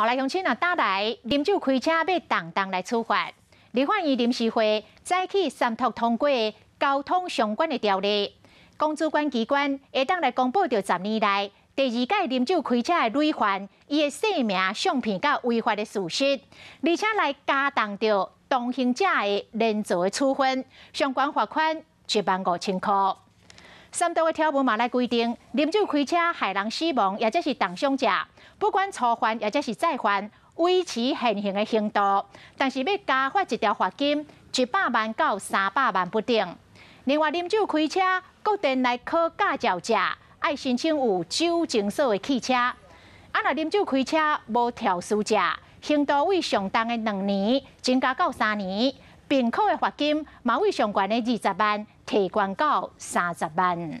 好，来乡亲啊，带来啉酒开车被当当来处罚。李焕院临时会再去三托通过交通相关的条例，公主管机关会当来公布着十年来第二届啉酒开车的累犯伊的姓名、相片甲违法的事实，而且来加重着当行者的人造的处分，相关罚款一万五千块。三道的条文嘛来规定，啉酒开车害人死亡，或者是重伤者，不管初犯或者是再犯，维持现行的刑度，但是要加发一条罚金，一百万到三百万不等。另外，啉酒开车固定来考驾照者，要申请有酒精测的汽车。啊，若啉酒开车无肇事者，刑度为上当的两年，增加到三年。并扣的罚金，马與上关嘅二十万提高到三十万。